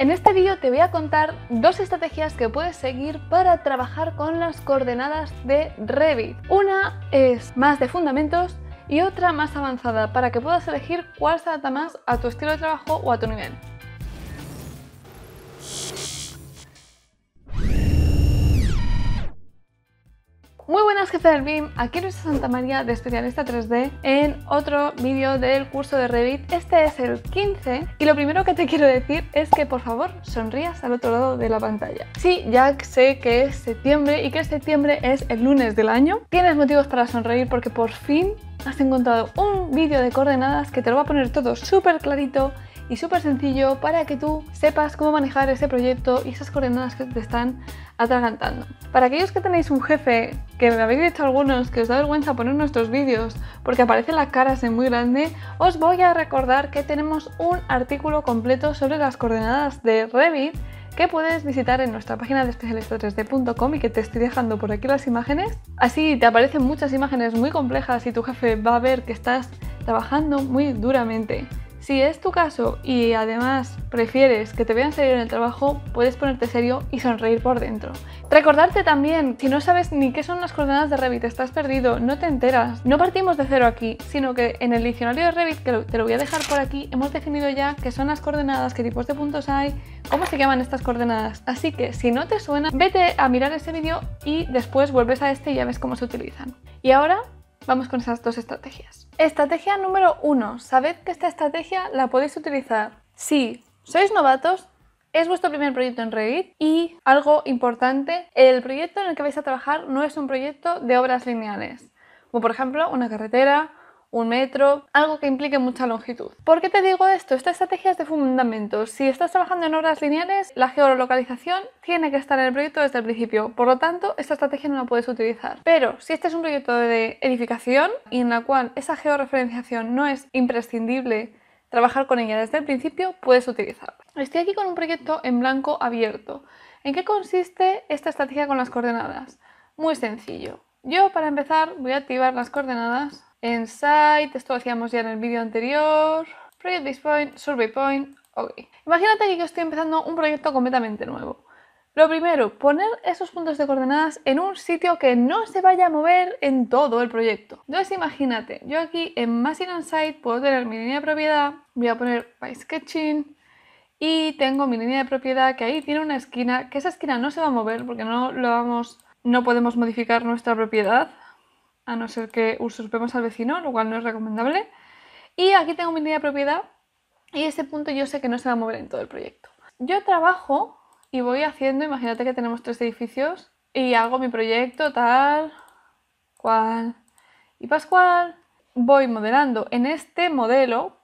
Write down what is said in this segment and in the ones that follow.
En este vídeo te voy a contar dos estrategias que puedes seguir para trabajar con las coordenadas de Revit. Una es más de fundamentos y otra más avanzada para que puedas elegir cuál se adapta más a tu estilo de trabajo o a tu nivel. Muy buenas jefe del BIM, aquí Luisa Santa María de Especialista 3D en otro vídeo del curso de Revit. Este es el 15 y lo primero que te quiero decir es que por favor sonrías al otro lado de la pantalla. Sí, ya sé que es septiembre y que septiembre es el lunes del año. Tienes motivos para sonreír porque por fin has encontrado un vídeo de coordenadas que te lo va a poner todo súper clarito y súper sencillo para que tú sepas cómo manejar ese proyecto y esas coordenadas que te están atragantando. Para aquellos que tenéis un jefe, que me habéis dicho algunos que os da vergüenza poner nuestros vídeos porque aparecen las caras en muy grande, os voy a recordar que tenemos un artículo completo sobre las coordenadas de Revit que puedes visitar en nuestra página de especialistas 3 dcom y que te estoy dejando por aquí las imágenes. Así te aparecen muchas imágenes muy complejas y tu jefe va a ver que estás trabajando muy duramente. Si es tu caso y además prefieres que te vean serio en el trabajo, puedes ponerte serio y sonreír por dentro. Recordarte también, si no sabes ni qué son las coordenadas de Revit, estás perdido, no te enteras. No partimos de cero aquí, sino que en el diccionario de Revit, que te lo voy a dejar por aquí, hemos definido ya qué son las coordenadas, qué tipos de puntos hay, cómo se llaman estas coordenadas. Así que si no te suena, vete a mirar ese vídeo y después vuelves a este y ya ves cómo se utilizan. Y ahora vamos con esas dos estrategias. Estrategia número 1. Sabed que esta estrategia la podéis utilizar si sois novatos, es vuestro primer proyecto en Reddit y algo importante, el proyecto en el que vais a trabajar no es un proyecto de obras lineales, como por ejemplo una carretera un metro, algo que implique mucha longitud. ¿Por qué te digo esto? Esta estrategia es de fundamento. Si estás trabajando en horas lineales, la geolocalización tiene que estar en el proyecto desde el principio. Por lo tanto, esta estrategia no la puedes utilizar. Pero si este es un proyecto de edificación y en la cual esa georreferenciación no es imprescindible trabajar con ella desde el principio, puedes utilizarla. Estoy aquí con un proyecto en blanco abierto. ¿En qué consiste esta estrategia con las coordenadas? Muy sencillo. Yo para empezar voy a activar las coordenadas en site, esto lo hacíamos ya en el vídeo anterior, project base point, survey point, ok. Imagínate que yo estoy empezando un proyecto completamente nuevo. Lo primero, poner esos puntos de coordenadas en un sitio que no se vaya a mover en todo el proyecto. Entonces imagínate, yo aquí en Machine on Site puedo tener mi línea de propiedad, voy a poner by sketching y tengo mi línea de propiedad que ahí tiene una esquina, que esa esquina no se va a mover porque no lo vamos, no podemos modificar nuestra propiedad a no ser que usurpemos al vecino, lo cual no es recomendable. Y aquí tengo mi línea de propiedad y ese punto yo sé que no se va a mover en todo el proyecto. Yo trabajo y voy haciendo, imagínate que tenemos tres edificios y hago mi proyecto tal, cual y pascual. Voy modelando en este modelo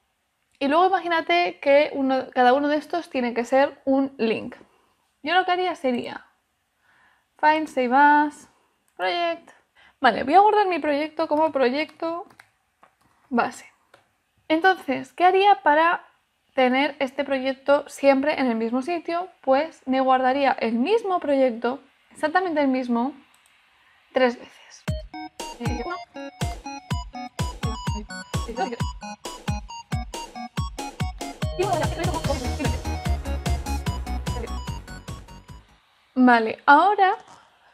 y luego imagínate que cada uno de estos tiene que ser un link. Yo lo que haría sería find save as project Vale, voy a guardar mi proyecto como proyecto base. Entonces, ¿qué haría para tener este proyecto siempre en el mismo sitio? Pues me guardaría el mismo proyecto, exactamente el mismo, tres veces. Vale, ahora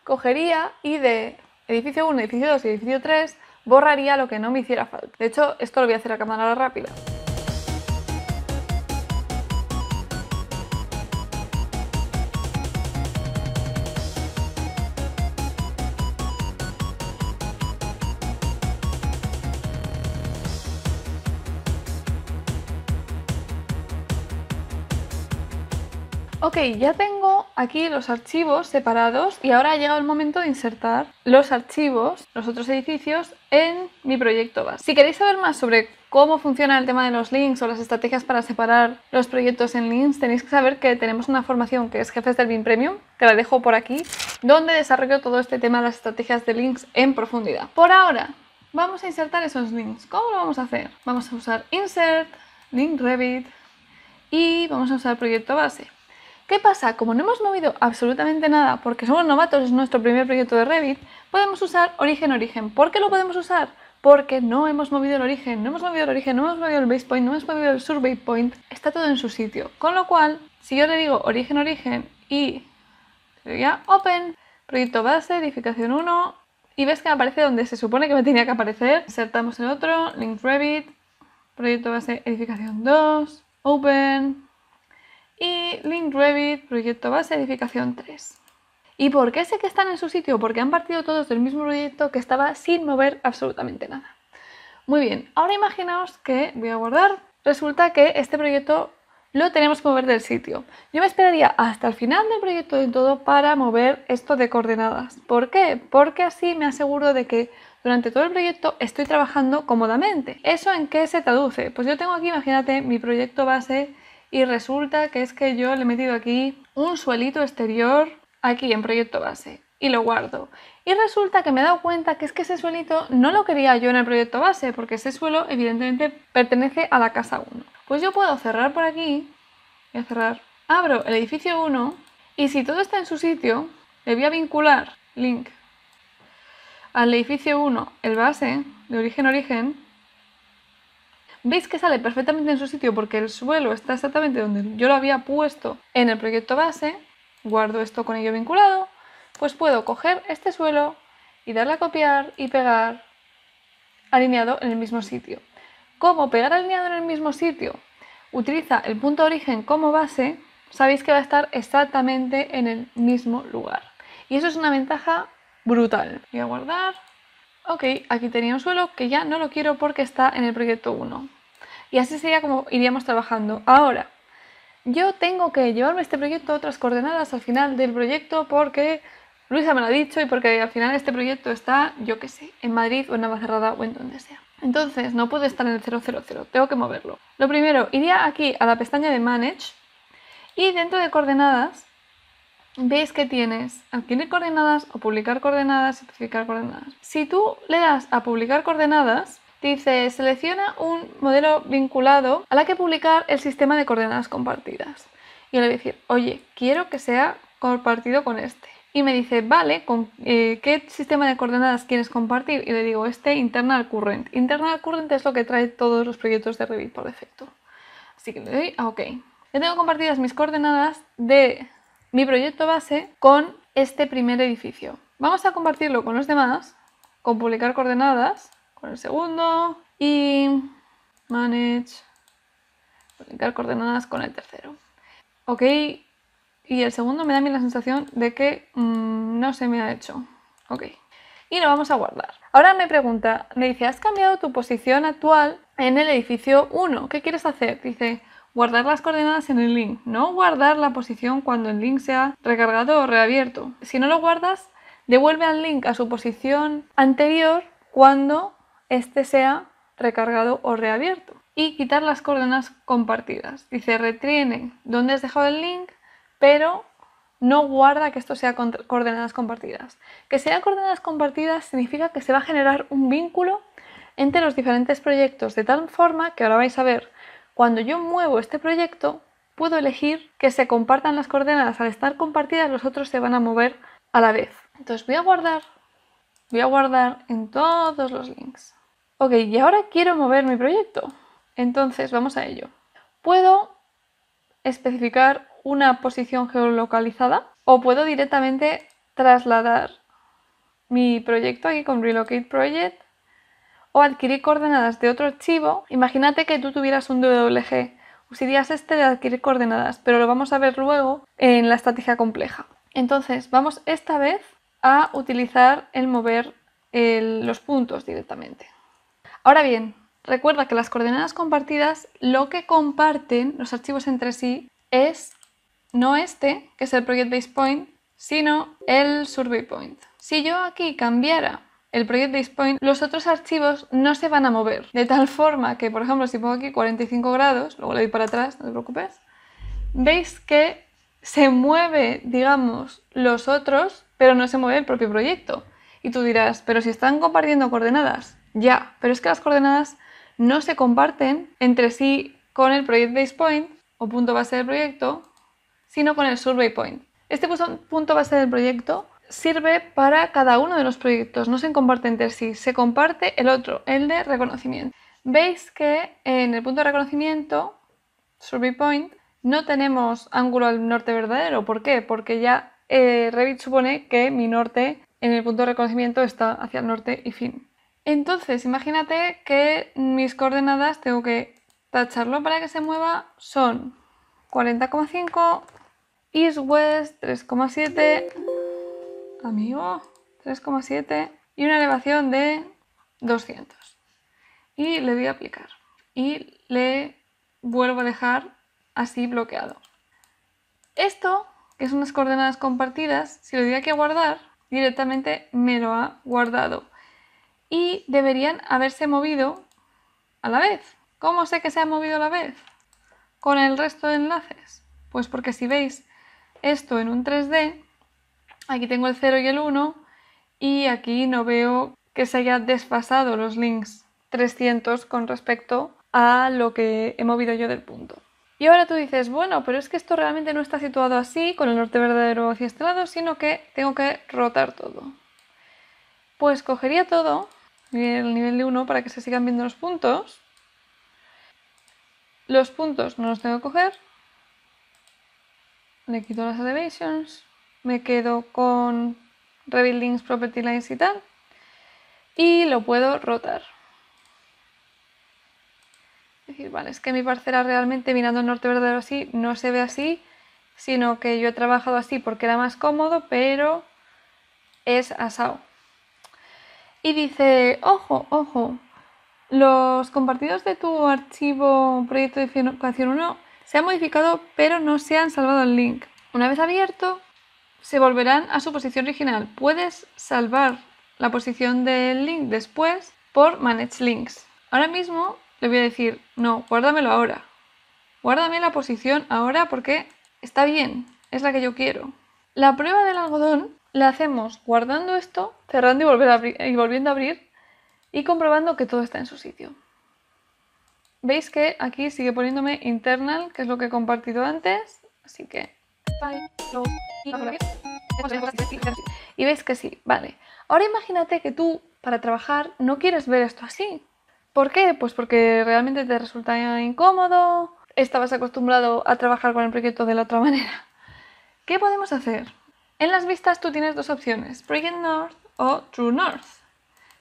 cogería y de edificio 1, edificio 2 y edificio 3, borraría lo que no me hiciera falta. De hecho, esto lo voy a hacer a cámara rápida. Ok, ya tengo aquí los archivos separados y ahora ha llegado el momento de insertar los archivos, los otros edificios, en mi proyecto base. Si queréis saber más sobre cómo funciona el tema de los links o las estrategias para separar los proyectos en links, tenéis que saber que tenemos una formación que es Jefes del BIM Premium, que la dejo por aquí, donde desarrollo todo este tema de las estrategias de links en profundidad. Por ahora, vamos a insertar esos links. ¿Cómo lo vamos a hacer? Vamos a usar Insert, Link Revit y vamos a usar Proyecto Base. ¿Qué pasa? Como no hemos movido absolutamente nada porque somos novatos, es nuestro primer proyecto de Revit, podemos usar origen-origen. ¿Por qué lo podemos usar? Porque no hemos movido el origen, no hemos movido el origen, no hemos movido el base point, no hemos movido el survey point, está todo en su sitio. Con lo cual, si yo le digo origen-origen y ya open, proyecto base, edificación 1, y ves que me aparece donde se supone que me tenía que aparecer, insertamos el otro, link Revit, proyecto base, edificación 2, open, y link Revit, proyecto base edificación 3. ¿Y por qué sé que están en su sitio? Porque han partido todos del mismo proyecto que estaba sin mover absolutamente nada. Muy bien, ahora imaginaos que voy a guardar. Resulta que este proyecto lo tenemos que mover del sitio. Yo me esperaría hasta el final del proyecto de todo para mover esto de coordenadas. ¿Por qué? Porque así me aseguro de que durante todo el proyecto estoy trabajando cómodamente. ¿Eso en qué se traduce? Pues yo tengo aquí, imagínate, mi proyecto base y resulta que es que yo le he metido aquí un suelito exterior aquí en proyecto base y lo guardo. Y resulta que me he dado cuenta que es que ese suelito no lo quería yo en el proyecto base, porque ese suelo evidentemente pertenece a la casa 1. Pues yo puedo cerrar por aquí, y cerrar, abro el edificio 1 y si todo está en su sitio, le voy a vincular link al edificio 1 el base de origen origen veis que sale perfectamente en su sitio porque el suelo está exactamente donde yo lo había puesto en el proyecto base, guardo esto con ello vinculado, pues puedo coger este suelo y darle a copiar y pegar alineado en el mismo sitio. ¿Cómo pegar alineado en el mismo sitio? Utiliza el punto de origen como base, sabéis que va a estar exactamente en el mismo lugar. Y eso es una ventaja brutal. Voy a guardar ok, aquí tenía un suelo que ya no lo quiero porque está en el proyecto 1. Y así sería como iríamos trabajando. Ahora, yo tengo que llevarme este proyecto a otras coordenadas al final del proyecto porque Luisa me lo ha dicho y porque al final este proyecto está, yo qué sé, en Madrid o en Navacerrada o en donde sea. Entonces, no puede estar en el 000, tengo que moverlo. Lo primero, iría aquí a la pestaña de Manage y dentro de coordenadas veis que tienes adquirir coordenadas o publicar coordenadas, especificar coordenadas. Si tú le das a publicar coordenadas, dice selecciona un modelo vinculado a la que publicar el sistema de coordenadas compartidas. Y le voy a decir, oye, quiero que sea compartido con este. Y me dice, vale, ¿con eh, qué sistema de coordenadas quieres compartir? Y le digo, este internal current. Internal current es lo que trae todos los proyectos de Revit por defecto. Así que le doy a OK. Ya tengo compartidas mis coordenadas de mi proyecto base con este primer edificio. Vamos a compartirlo con los demás, con publicar coordenadas, con el segundo y manage, publicar coordenadas con el tercero. Ok, y el segundo me da a mí la sensación de que mm, no se me ha hecho. Ok, y lo vamos a guardar. Ahora me pregunta, me dice, ¿has cambiado tu posición actual en el edificio 1? ¿Qué quieres hacer? Dice, guardar las coordenadas en el link, no guardar la posición cuando el link sea recargado o reabierto. Si no lo guardas, devuelve al link a su posición anterior cuando este sea recargado o reabierto. Y quitar las coordenadas compartidas. Dice retiene donde has dejado el link, pero no guarda que esto sea coordenadas compartidas. Que sean coordenadas compartidas significa que se va a generar un vínculo entre los diferentes proyectos de tal forma que ahora vais a ver cuando yo muevo este proyecto, puedo elegir que se compartan las coordenadas. Al estar compartidas, los otros se van a mover a la vez. Entonces voy a guardar, voy a guardar en todos los links. Ok, y ahora quiero mover mi proyecto. Entonces, vamos a ello. Puedo especificar una posición geolocalizada o puedo directamente trasladar mi proyecto aquí con Relocate Project o adquirir coordenadas de otro archivo. Imagínate que tú tuvieras un DWG, usarías este de adquirir coordenadas, pero lo vamos a ver luego en la estrategia compleja. Entonces, vamos esta vez a utilizar el mover los puntos directamente. Ahora bien, recuerda que las coordenadas compartidas lo que comparten los archivos entre sí es no este, que es el Project Base Point, sino el Survey Point. Si yo aquí cambiara el Project Base Point, los otros archivos no se van a mover. De tal forma que, por ejemplo, si pongo aquí 45 grados, luego le doy para atrás, no te preocupes, veis que se mueve, digamos, los otros, pero no se mueve el propio proyecto. Y tú dirás, pero si están compartiendo coordenadas, ya, pero es que las coordenadas no se comparten entre sí con el Project Base Point o punto base del proyecto, sino con el Survey Point. Este punto base del proyecto sirve para cada uno de los proyectos, no se comparte entre sí, se comparte el otro, el de reconocimiento. Veis que en el punto de reconocimiento, survey point, no tenemos ángulo al norte verdadero. ¿Por qué? Porque ya eh, Revit supone que mi norte en el punto de reconocimiento está hacia el norte y fin. Entonces, imagínate que mis coordenadas tengo que tacharlo para que se mueva son 40,5, east-west 3,7 amigo, 3,7 y una elevación de 200. Y le doy a aplicar y le vuelvo a dejar así bloqueado. Esto, que son unas coordenadas compartidas, si lo doy aquí guardar, directamente me lo ha guardado. Y deberían haberse movido a la vez. ¿Cómo sé que se ha movido a la vez? Con el resto de enlaces. Pues porque si veis esto en un 3D, Aquí tengo el 0 y el 1 y aquí no veo que se haya desfasado los links 300 con respecto a lo que he movido yo del punto. Y ahora tú dices, bueno, pero es que esto realmente no está situado así, con el norte verdadero hacia este lado, sino que tengo que rotar todo. Pues cogería todo, el nivel de 1, para que se sigan viendo los puntos. Los puntos no los tengo que coger. Le quito las elevations me quedo con Rebuildings Property Lines y tal. Y lo puedo rotar. Es decir, vale, es que mi parcela realmente mirando el norte verdadero así no se ve así, sino que yo he trabajado así porque era más cómodo, pero es asado. Y dice, ojo, ojo, los compartidos de tu archivo proyecto de educación 1 se han modificado pero no se han salvado el link. Una vez abierto, se volverán a su posición original. Puedes salvar la posición del link después por Manage Links. Ahora mismo le voy a decir, no, guárdamelo ahora. Guárdame la posición ahora porque está bien, es la que yo quiero. La prueba del algodón la hacemos guardando esto, cerrando y, volviendo a abrir y comprobando que todo está en su sitio. Veis que aquí sigue poniéndome internal, que es lo que he compartido antes, así que y ves que sí, vale. Ahora imagínate que tú, para trabajar, no quieres ver esto así. ¿Por qué? Pues porque realmente te resulta incómodo, estabas acostumbrado a trabajar con el proyecto de la otra manera. ¿Qué podemos hacer? En las vistas tú tienes dos opciones, Project North o True North.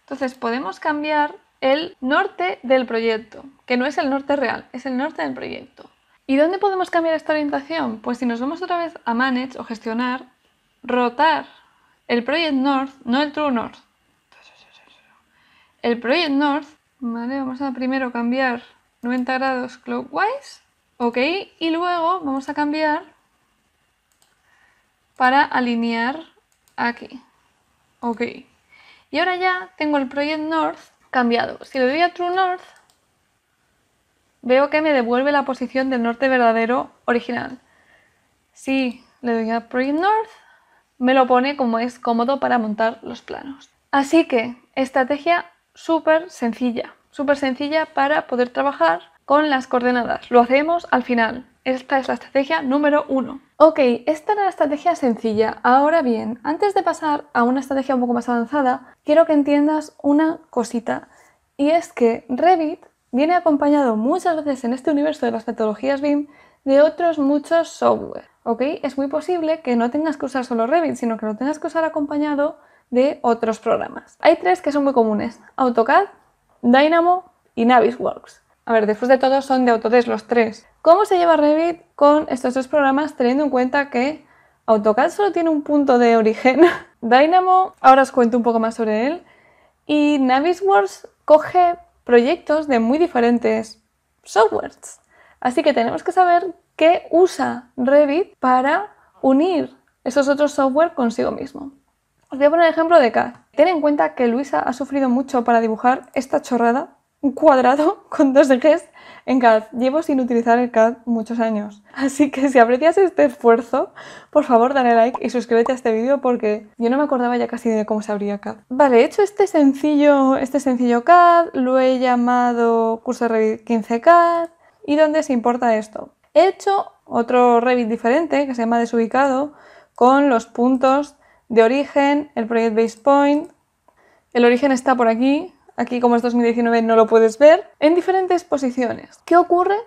Entonces podemos cambiar el norte del proyecto, que no es el norte real, es el norte del proyecto. ¿Y dónde podemos cambiar esta orientación? Pues si nos vamos otra vez a Manage o Gestionar, rotar el Project North, no el True North. El Project North, ¿vale? Vamos a primero cambiar 90 grados clockwise, ¿ok? Y luego vamos a cambiar para alinear aquí, ¿ok? Y ahora ya tengo el Project North cambiado. Si le doy a True North, Veo que me devuelve la posición del norte verdadero original. Si le doy a Print North, me lo pone como es cómodo para montar los planos. Así que, estrategia súper sencilla, súper sencilla para poder trabajar con las coordenadas. Lo hacemos al final. Esta es la estrategia número uno. Ok, esta era la estrategia sencilla. Ahora bien, antes de pasar a una estrategia un poco más avanzada, quiero que entiendas una cosita. Y es que Revit viene acompañado muchas veces en este universo de las metodologías BIM de otros muchos software. ¿ok? Es muy posible que no tengas que usar solo Revit, sino que lo tengas que usar acompañado de otros programas. Hay tres que son muy comunes, AutoCAD, Dynamo y Navisworks. A ver, después de todo son de Autodesk los tres. ¿Cómo se lleva Revit con estos tres programas teniendo en cuenta que AutoCAD solo tiene un punto de origen? Dynamo, ahora os cuento un poco más sobre él, y Navisworks coge proyectos de muy diferentes softwares. Así que tenemos que saber qué usa Revit para unir esos otros software consigo mismo. Os voy a poner el ejemplo de CAD Ten en cuenta que Luisa ha sufrido mucho para dibujar esta chorrada, un cuadrado con dos ejes en CAD. Llevo sin utilizar el CAD muchos años. Así que si aprecias este esfuerzo, por favor dale like y suscríbete a este vídeo porque yo no me acordaba ya casi de cómo se abría CAD. Vale, he hecho este sencillo, este sencillo CAD, lo he llamado curso Revit 15 CAD. ¿Y dónde se importa esto? He hecho otro Revit diferente que se llama desubicado con los puntos de origen, el Project Base Point. El origen está por aquí, aquí como es 2019 no lo puedes ver, en diferentes posiciones. ¿Qué ocurre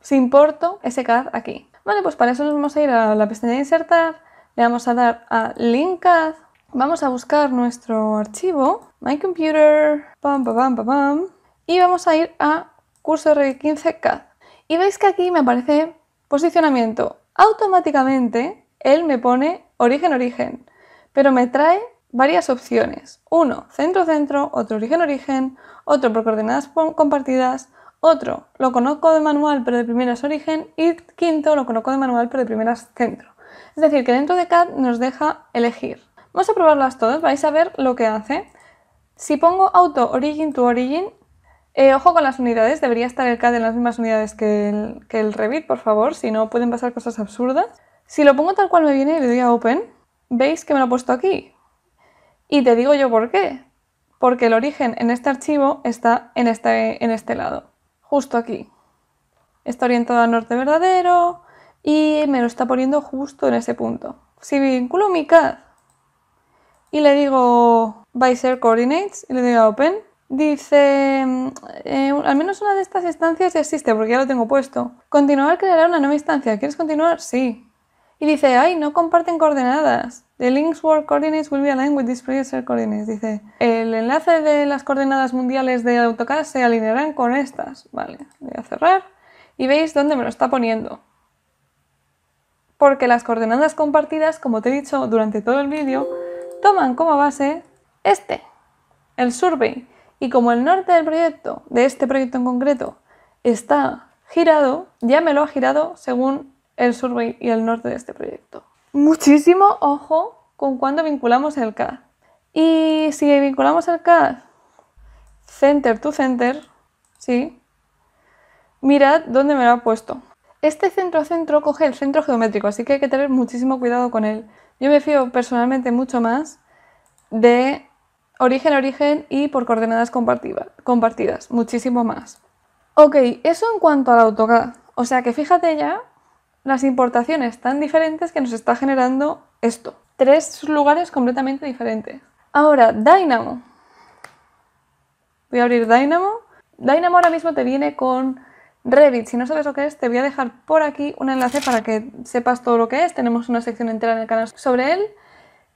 si importo ese CAD aquí? Vale, pues para eso nos vamos a ir a la pestaña de insertar, le vamos a dar a link CAD, vamos a buscar nuestro archivo, my computer, pam, pam, pam, pam, y vamos a ir a curso R15 CAD. Y veis que aquí me aparece posicionamiento. Automáticamente él me pone origen-origen, pero me trae varias opciones. Uno, centro-centro, otro origen-origen, otro por coordenadas compartidas, otro lo conozco de manual pero de primeras origen y quinto lo conozco de manual pero de primeras centro. Es decir, que dentro de CAD nos deja elegir. Vamos a probarlas todas, vais a ver lo que hace. Si pongo auto origin to origin, eh, ojo con las unidades, debería estar el CAD en las mismas unidades que el, Revit, por favor, si no pueden pasar cosas absurdas. Si lo pongo tal cual me viene y le doy a Open, veis que me lo ha puesto aquí, y te digo yo por qué. Porque el origen en este archivo está en este, este lado, justo aquí. Está orientado al norte verdadero y me lo está poniendo justo en ese punto. Si vinculo mi CAD y le digo by coordinates y le digo open, Dice, eh, al menos una de estas instancias existe porque ya lo tengo puesto. Continuar creará una nueva instancia. ¿Quieres continuar? Sí. Y dice, ay, no comparten coordenadas. The links world coordinates will be aligned with this coordinates. Dice, el enlace de las coordenadas mundiales de AutoCAD se alinearán con estas. Vale, voy a cerrar. Y veis dónde me lo está poniendo. Porque las coordenadas compartidas, como te he dicho durante todo el vídeo, toman como base este, el survey. Y como el norte del proyecto, de este proyecto en concreto, está girado, ya me lo ha girado según el sur y el norte de este proyecto. Muchísimo ojo con cuando vinculamos el CAD. Y si vinculamos el CAD center to center, ¿sí? mirad dónde me lo ha puesto. Este centro a centro coge el centro geométrico, así que hay que tener muchísimo cuidado con él. Yo me fío personalmente mucho más de origen a origen y por coordenadas compartidas, muchísimo más. Ok, eso en cuanto al AutoCAD. O sea que fíjate ya las importaciones tan diferentes que nos está generando esto. Tres lugares completamente diferentes. Ahora, Dynamo. Voy a abrir Dynamo. Dynamo ahora mismo te viene con Revit. Si no sabes lo que es, te voy a dejar por aquí un enlace para que sepas todo lo que es. Tenemos una sección entera en el canal sobre él.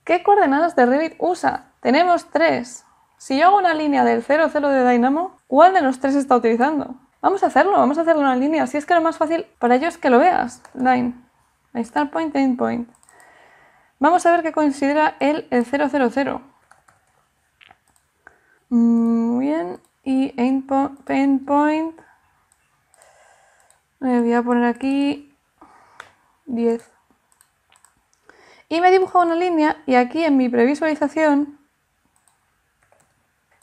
¿Qué coordenadas de Revit usa? Tenemos tres. Si yo hago una línea del 0, 0 de Dynamo, ¿cuál de los tres está utilizando? Vamos a hacerlo, vamos a en una línea. Si es que lo más fácil para ellos es que lo veas. Line. Ahí está point, end point. Vamos a ver qué considera él el 000. Mm, muy bien. Y end point. Le eh, voy a poner aquí 10. Y me dibujo una línea y aquí en mi previsualización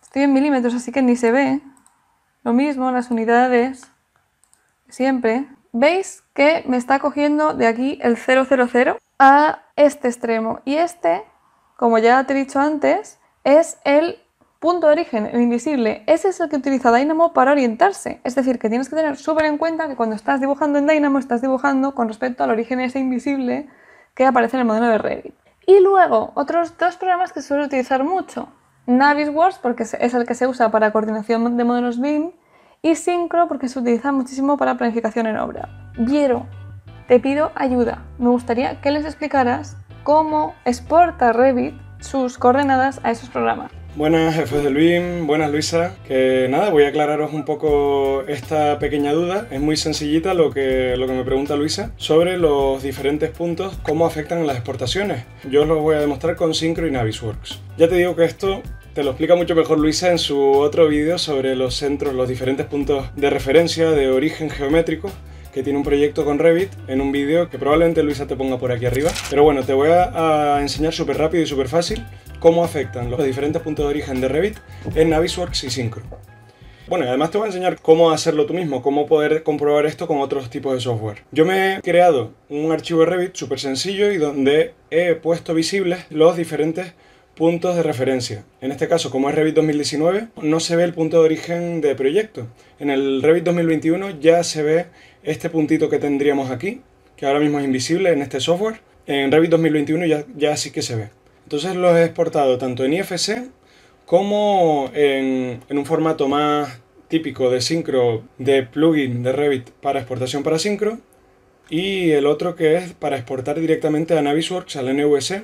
estoy en milímetros, así que ni se ve. Lo mismo las unidades, siempre. ¿Veis que me está cogiendo de aquí el 000 a este extremo? Y este, como ya te he dicho antes, es el punto de origen, el invisible. Ese es el que utiliza Dynamo para orientarse. Es decir, que tienes que tener súper en cuenta que cuando estás dibujando en Dynamo, estás dibujando con respecto al origen ese invisible que aparece en el modelo de Revit. Y luego, otros dos programas que suelo utilizar mucho. Navisworks, porque es el que se usa para coordinación de modelos BIM, y sincro porque se utiliza muchísimo para planificación en obra. Viero, te pido ayuda. Me gustaría que les explicaras cómo exporta Revit sus coordenadas a esos programas. Buenas jefes de Luis, buenas Luisa. Que nada, voy a aclararos un poco esta pequeña duda. Es muy sencillita lo que, lo que me pregunta Luisa sobre los diferentes puntos, cómo afectan las exportaciones. Yo os lo voy a demostrar con Syncro y Navisworks. Ya te digo que esto te lo explica mucho mejor Luisa en su otro vídeo sobre los centros, los diferentes puntos de referencia de origen geométrico que tiene un proyecto con Revit en un vídeo que probablemente Luisa te ponga por aquí arriba. Pero bueno, te voy a, enseñar súper rápido y súper fácil cómo afectan los diferentes puntos de origen de Revit en Navisworks y Synchro. Bueno, además te voy a enseñar cómo hacerlo tú mismo, cómo poder comprobar esto con otros tipos de software. Yo me he creado un archivo de Revit súper sencillo y donde he puesto visibles los diferentes puntos de referencia. En este caso, como es Revit 2019, no se ve el punto de origen de proyecto. En el Revit 2021 ya se ve este puntito que tendríamos aquí, que ahora mismo es invisible en este software. En Revit 2021 ya, sí que se ve. Entonces lo he exportado tanto en IFC como en, un formato más típico de syncro de plugin de Revit para exportación para syncro y el otro que es para exportar directamente a Navisworks, al NVC,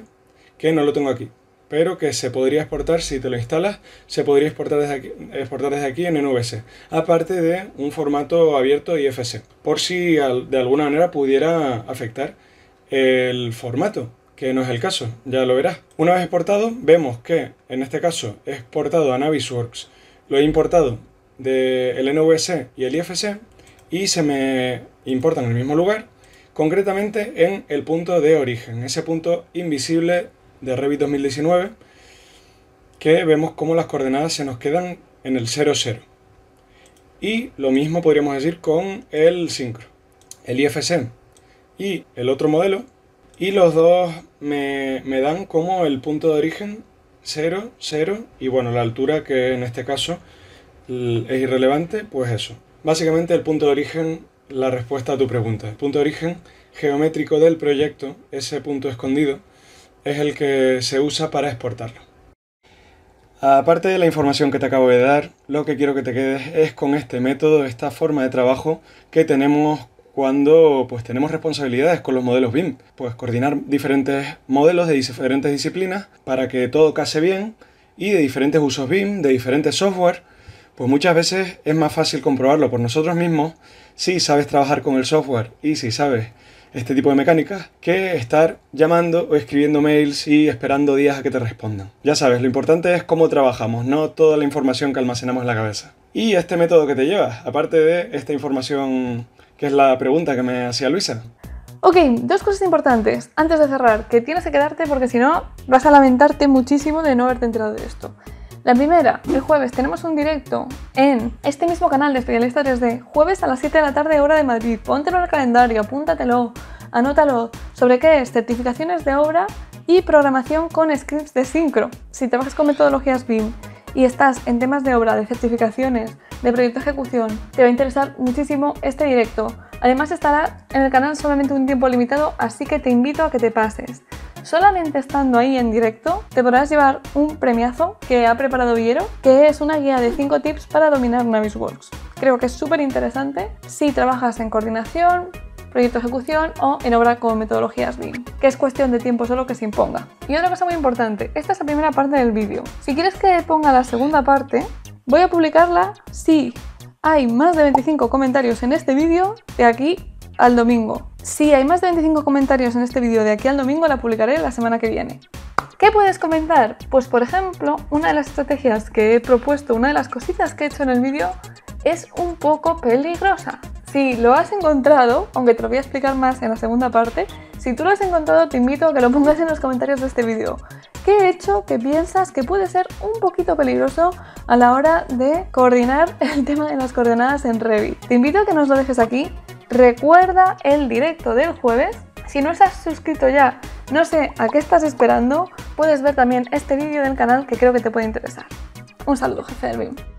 que no lo tengo aquí pero que se podría exportar, si te lo instalas, se podría exportar desde aquí, exportar desde aquí en NVC, aparte de un formato abierto IFC, por si de alguna manera pudiera afectar el formato, que no es el caso, ya lo verás. Una vez exportado, vemos que en este caso he exportado a Navisworks, lo he importado del de NVC y el IFC y se me importa en el mismo lugar, concretamente en el punto de origen, ese punto invisible de Revit 2019, que vemos cómo las coordenadas se nos quedan en el 0, 0. Y lo mismo podríamos decir con el Syncro, el IFC y el otro modelo. Y los dos me, me dan como el punto de origen 0, 0 y bueno, la altura que en este caso es irrelevante, pues eso. Básicamente el punto de origen, la respuesta a tu pregunta. El punto de origen geométrico del proyecto, ese punto escondido, es el que se usa para exportarlo. Aparte de la información que te acabo de dar, lo que quiero que te quedes es con este método, esta forma de trabajo que tenemos cuando pues tenemos responsabilidades con los modelos BIM, pues coordinar diferentes modelos de diferentes disciplinas para que todo case bien y de diferentes usos BIM, de diferentes software, pues muchas veces es más fácil comprobarlo por nosotros mismos si sabes trabajar con el software y si sabes este tipo de mecánicas que estar llamando o escribiendo mails y esperando días a que te respondan. Ya sabes, lo importante es cómo trabajamos, no toda la información que almacenamos en la cabeza. Y este método que te llevas, aparte de esta información que es la pregunta que me hacía Luisa. Ok, dos cosas importantes antes de cerrar, que tienes que quedarte porque si no vas a lamentarte muchísimo de no haberte enterado de esto. La primera, el jueves tenemos un directo en este mismo canal de especialistas 3D, jueves a las 7 de la tarde hora de Madrid. Póntelo en el calendario, apúntatelo, anótalo. ¿Sobre qué es? Certificaciones de obra y programación con scripts de sincro. Si trabajas con metodologías BIM y estás en temas de obra, de certificaciones, de proyecto de ejecución, te va a interesar muchísimo este directo. Además estará en el canal solamente un tiempo limitado, así que te invito a que te pases. Solamente estando ahí en directo te podrás llevar un premiazo que ha preparado Villero, que es una guía de 5 tips para dominar Navisworks. Creo que es súper interesante si trabajas en coordinación, proyecto ejecución o en obra con metodologías BIM, que es cuestión de tiempo solo que se imponga. Y otra cosa muy importante, esta es la primera parte del vídeo. Si quieres que ponga la segunda parte, voy a publicarla si hay más de 25 comentarios en este vídeo de aquí al domingo. Si hay más de 25 comentarios en este vídeo de aquí al domingo, la publicaré la semana que viene. ¿Qué puedes comentar? Pues por ejemplo, una de las estrategias que he propuesto, una de las cositas que he hecho en el vídeo, es un poco peligrosa. Si lo has encontrado, aunque te lo voy a explicar más en la segunda parte, si tú lo has encontrado te invito a que lo pongas en los comentarios de este vídeo. ¿Qué he hecho que piensas que puede ser un poquito peligroso a la hora de coordinar el tema de las coordenadas en Revit? Te invito a que nos lo dejes aquí Recuerda el directo del jueves. Si no estás suscrito ya, no sé a qué estás esperando, puedes ver también este vídeo del canal que creo que te puede interesar. Un saludo, jefe del BIM.